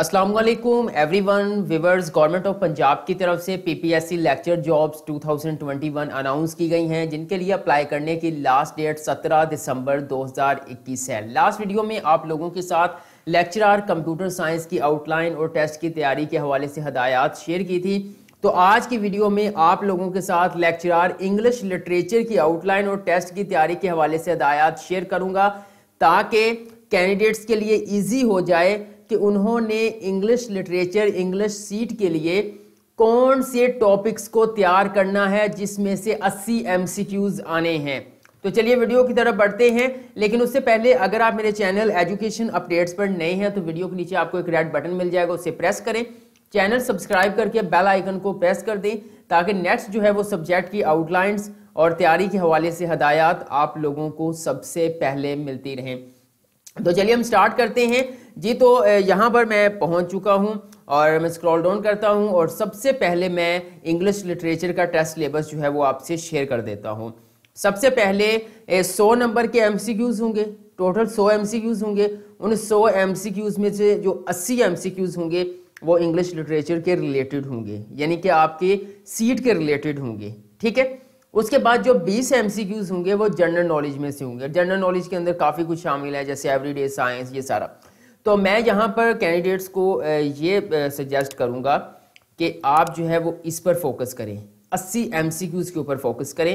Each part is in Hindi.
Aslam every one viewers government of Punjab की तरफ से P P S C lecture jobs 2021 announce की गई हैं जिनके लिए अप्लाई करने की लास्ट डेट 17 दिसंबर 2021 है लास्ट वीडियो में आप लोगों के साथ लेक्चरर कंप्यूटर साइंस की आउटलाइन और टेस्ट की तैयारी के हवाले से हदायत शेयर की थी तो आज की वीडियो में आप लोगों के साथ लेक्चरर इंग्लिश लिटरेचर की आउटलाइन और टेस्ट की तैयारी के हवाले से हदायत शेयर करूँगा ताकि कैंडिडेट्स के लिए ईजी हो जाए कि उन्होंने इंग्लिश लिटरेचर इंग्लिश सीट के लिए कौन से टॉपिक्स को तैयार करना है जिसमें से 80 एम आने हैं तो चलिए वीडियो की तरफ बढ़ते हैं लेकिन उससे पहले अगर आप मेरे चैनल एजुकेशन अपडेट्स पर नए हैं तो वीडियो के नीचे आपको एक रेड बटन मिल जाएगा उसे प्रेस करें चैनल सब्सक्राइब करके बेल आइकन को प्रेस कर दें ताकि नेक्स्ट जो है वो सब्जेक्ट की आउटलाइंस और तैयारी के हवाले से हदायत आप लोगों को सबसे पहले मिलती रहें तो चलिए हम स्टार्ट करते हैं जी तो यहाँ पर मैं पहुँच चुका हूँ और मैं स्क्रॉल डाउन करता हूँ और सबसे पहले मैं इंग्लिश लिटरेचर का टेस्ट सिलेबस जो है वो आपसे शेयर कर देता हूँ सबसे पहले सौ नंबर के एम होंगे टोटल सौ एम होंगे उन सौ एम में से जो अस्सी एम होंगे वो इंग्लिश लिटरेचर के रिलेटेड होंगे यानी कि आपके सीट के रिलेटेड होंगे ठीक है उसके बाद जो 20 एम होंगे वो जनरल नॉलेज में से होंगे जनरल नॉलेज के अंदर काफ़ी कुछ शामिल है जैसे एवरीडे साइंस ये सारा तो मैं यहाँ पर कैंडिडेट्स को ये सजेस्ट करूँगा कि आप जो है वो इस पर फोकस करें 80 एम के ऊपर फोकस करें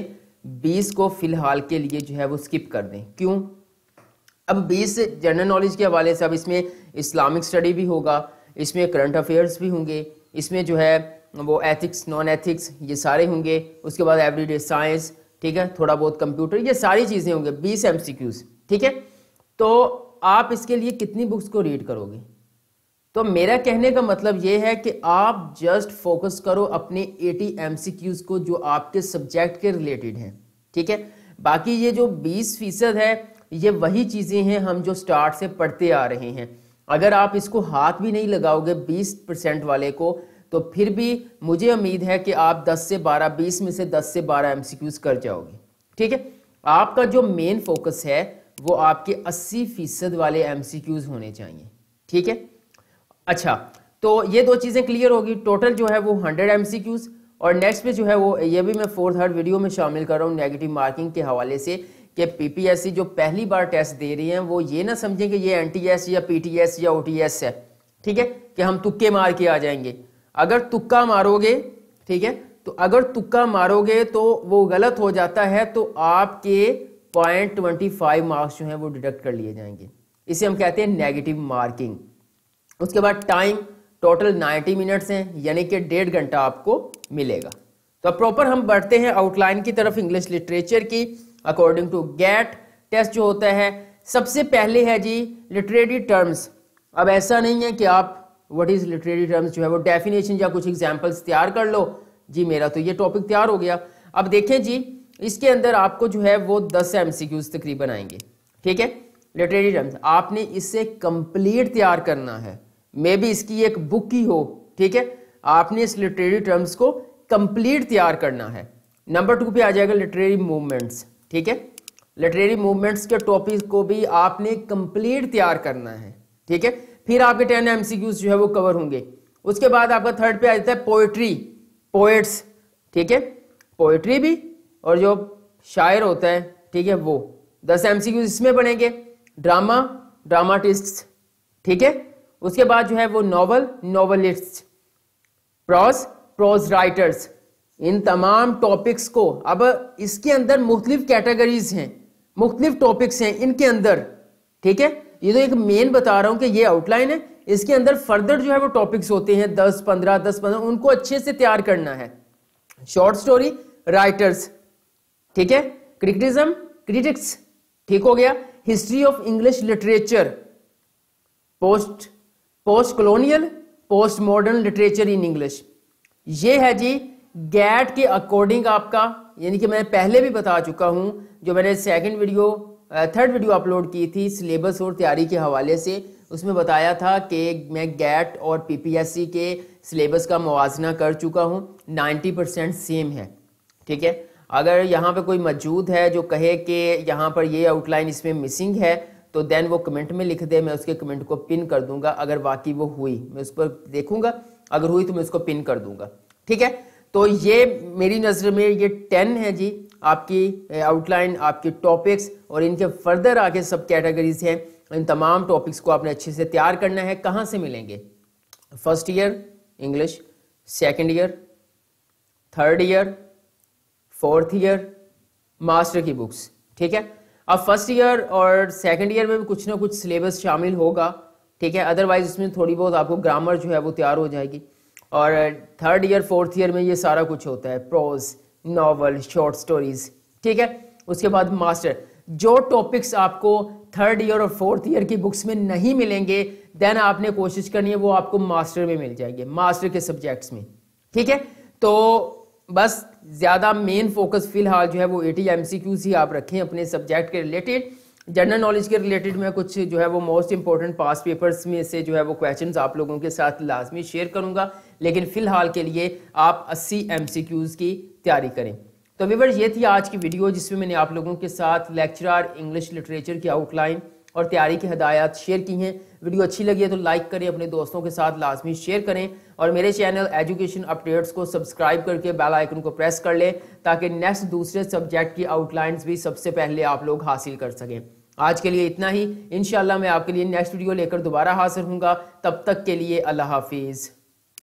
20 को फ़िलहाल के लिए जो है वो स्किप कर दें क्यों अब 20 जनरल नॉलेज के हवाले से अब इसमें इस्लामिक स्टडी भी होगा इसमें करंट अफेयर्स भी होंगे इसमें जो है वो एथिक्स नॉन एथिक्स ये सारे होंगे उसके बाद एवरीडे साइंस ठीक है थोड़ा बहुत कंप्यूटर ये सारी चीज़ें होंगे बीस एम ठीक है तो आप इसके लिए कितनी बुक्स को रीड करोगे तो मेरा कहने का मतलब यह है कि आप जस्ट फोकस करो अपने सी क्यूज को जो आपके सब्जेक्ट के रिलेटेड हैं ठीक है बाकी ये जो 20 फीसद है ये वही चीज़ें हैं हम जो स्टार्ट से पढ़ते आ रहे हैं अगर आप इसको हाथ भी नहीं लगाओगे 20 परसेंट वाले को तो फिर भी मुझे उम्मीद है कि आप 10 से 12 20 में से 10 से 12 एमसीक्यूज कर जाओगे ठीक है आपका जो मेन फोकस है वो आपके 80 फीसद वाले एमसीक्यूज होने चाहिए ठीक है अच्छा तो ये दो चीज़ें क्लियर होगी टोटल जो है वो 100 एम और नेक्स्ट पे जो है वो ये भी मैं फोर्थ थर्ड वीडियो में शामिल कर रहा हूँ नेगेटिव मार्किंग के हवाले से कि पीपीएससी जो पहली बार टेस्ट दे रही है वो ये ना समझें कि ये एन या पी या ओटीएस है ठीक है कि हम तुक्के मार के आ जाएंगे अगर तुक्का मारोगे ठीक है तो अगर तुक्का मारोगे तो वो गलत हो जाता है तो आपके पॉइंट ट्वेंटी फाइव मार्क्स जो हैं वो डिडक्ट कर लिए जाएंगे इसे हम कहते हैं नेगेटिव मार्किंग उसके बाद टाइम टोटल 90 मिनट्स हैं यानी कि डेढ़ घंटा आपको मिलेगा तो अब प्रॉपर हम बढ़ते हैं आउटलाइन की तरफ इंग्लिश लिटरेचर की अकॉर्डिंग टू गैट टेस्ट जो होता है सबसे पहले है जी लिटरेरी टर्म्स अब ऐसा नहीं है कि आप व्हाट इज लिटरेरी टर्म्स जो है वो डेफिनेशन या कुछ एग्जांपल्स तैयार कर लो जी मेरा तो ये टॉपिक तैयार हो गया अब देखें जी इसके अंदर आपको जो है वो दस एम सी क्यूज तकरीबन आएंगे ठीक है लिटरेरी टर्म्स आपने इसे कंप्लीट तैयार करना है मे बी इसकी एक बुक ही हो ठीक है आपने इस लिटरेरी टर्म्स को कंप्लीट तैयार करना है नंबर टू पे आ जाएगा लिटरेरी मूवमेंट्स ठीक है लिटरेरी मूवमेंट्स के टॉपिक को भी आपने कंप्लीट तैयार करना है ठीक है फिर आपके टेन एम जो है वो कवर होंगे उसके बाद आपका थर्ड पे आ जाता है पोएट्री पोएट्स ठीक है पोएट्री भी और जो शायर होता है ठीक है वो दस एम सी क्यूज इसमें बनेंगे ड्रामा ड्रामाटिस्ट ठीक है उसके बाद जो है वो novel novelist prose prose writers इन तमाम टॉपिक्स को अब इसके अंदर मुख्तलिफ कैटेगरीज हैं मुख्तलिफ टॉपिक्स हैं इनके अंदर ठीक है ये तो एक मेन बता रहा हूँ कि ये आउटलाइन है इसके अंदर फर्दर जो है वो टॉपिक्स होते हैं दस पंद्रह दस पंद्रह उनको अच्छे से तैयार करना है शॉर्ट स्टोरी राइटर्स ठीक है क्रिटिसिज्म क्रिटिक्स ठीक हो गया history of English literature post post colonial post modern literature in English ये है जी गैट के अकॉर्डिंग आपका यानी कि मैं पहले भी बता चुका हूं जो मैंने second video third video upload की थी सिलेबस और तैयारी के हवाले से उसमें बताया था कि मैं गैट और पीपीएससी के सिलेबस का मुवजना कर चुका हूं 90 परसेंट सेम है ठीक है अगर यहाँ पे कोई मौजूद है जो कहे कि यहाँ पर ये आउटलाइन इसमें मिसिंग है तो देन वो कमेंट में लिख दे मैं उसके कमेंट को पिन कर दूंगा अगर वाकई वो हुई मैं उस पर देखूंगा अगर हुई तो मैं उसको पिन कर दूंगा ठीक है तो ये मेरी नज़र में ये टेन है जी आपकी आउटलाइन आपके टॉपिक्स और इनके फर्दर आगे सब कैटेगरीज हैं इन तमाम टॉपिक्स को आपने अच्छे से तैयार करना है कहाँ से मिलेंगे first year English second year third year fourth year master की बुक्स ठीक है अब फर्स्ट ईयर और सेकेंड ईयर में भी कुछ ना कुछ सिलेबस शामिल होगा ठीक है अदरवाइज उसमें थोड़ी बहुत आपको ग्रामर जो है वो तैयार हो जाएगी और थर्ड ईयर फोर्थ ईयर में ये सारा कुछ होता है प्रोज नॉवल शॉर्ट स्टोरीज ठीक है उसके बाद मास्टर जो टॉपिक्स आपको थर्ड ईयर और फोर्थ ईयर की बुक्स में नहीं मिलेंगे देन आपने कोशिश करनी है वो आपको मास्टर में मिल जाएंगे मास्टर के सब्जेक्ट्स में ठीक है तो बस ज़्यादा मेन फोकस फिलहाल जो है वो एटी एम सी क्यूज ही आप रखें अपने सब्जेक्ट के रिलेटेड जनरल नॉलेज के रिलेटेड में कुछ जो है वो मोस्ट इंपॉर्टेंट पास पेपर्स में से जो है वो क्वेश्चंस आप लोगों के साथ लाजमी शेयर करूंगा लेकिन फ़िलहाल के लिए आप 80 क्यूज की तैयारी करें तो विवर ये थी आज की वीडियो जिसमें मैंने आप लोगों के साथ लेक्चरार इंग्लिश लिटरेचर की आउटलाइन और तैयारी की हदायत शेयर की हैं वीडियो अच्छी लगी है तो लाइक करें अपने दोस्तों के साथ लाजमी शेयर करें और मेरे चैनल एजुकेशन अपडेट्स को सब्सक्राइब करके बेल आइकन को प्रेस कर लें ताकि नेक्स्ट दूसरे सब्जेक्ट की आउटलाइंस भी सबसे पहले आप लोग हासिल कर सकें आज के लिए इतना ही इन मैं आपके लिए नेक्स्ट वीडियो लेकर दोबारा हाजिर हूँगा तब तक के लिए अल्लाह हाफिज़